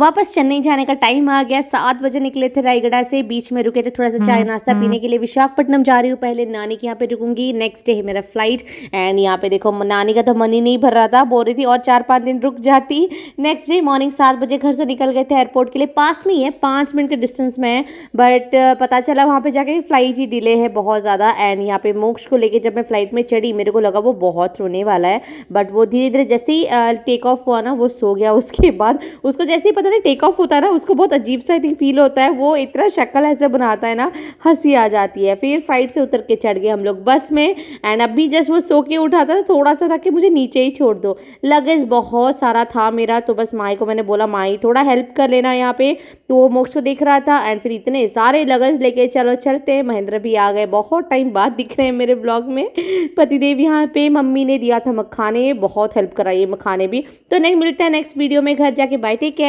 वापस चेन्नई जाने का टाइम आ गया सात बजे निकले थे रायगढ़ से बीच में रुके थे थोड़ा सा चाय हम्म, नाश्ता हम्म। पीने के लिए विशाखपट्टनम जा रही हूँ पहले नानी के यहाँ पे रुकूंगी नेक्स्ट डे है मेरा फ्लाइट एंड यहाँ पे देखो नानी का तो मन ही नहीं भर रहा था बोल रही थी और चार पाँच दिन रुक जाती नेक्स्ट डे मॉर्निंग सात बजे घर से निकल गए थे एयरपोर्ट के लिए पास में ही है पाँच मिनट के डिस्टेंस में है बट पता चला वहाँ पर जाके फ्लाइट ही डिले है बहुत ज़्यादा एंड यहाँ पे मोक्ष को लेकर जब मैं फ्लाइट में चढ़ी मेरे को लगा वो बहुत रोने वाला है बट वो धीरे धीरे जैसे ही टेक ऑफ हुआ ना वो सो गया उसके बाद उसको जैसे ही पता पता नहीं टेक ऑफ होता है ना उसको बहुत अजीब सा आई थिंक फील होता है वो इतना शक्ल ऐसे बनाता है ना हंसी आ जाती है फिर फ्लाइट से उतर के चढ़ गए हम लोग बस में एंड अभी जस्ट वो सो के उठा था थोड़ा सा था कि मुझे नीचे ही छोड़ दो लगेज बहुत सारा था मेरा तो बस माई को मैंने बोला माई थोड़ा हेल्प कर लेना यहाँ पे तो वो मोक्ष को देख रहा था एंड फिर इतने सारे लगेज लेके चलो चलते महेंद्र भी आ गए बहुत टाइम बाद दिख रहे हैं मेरे ब्लॉग में पतिदेव यहाँ पे मम्मी ने दिया था मखाने बहुत हेल्प कराई मखाने भी तो नहीं मिलते हैं नेक्स्ट वीडियो में घर जाके बाय टेक केयर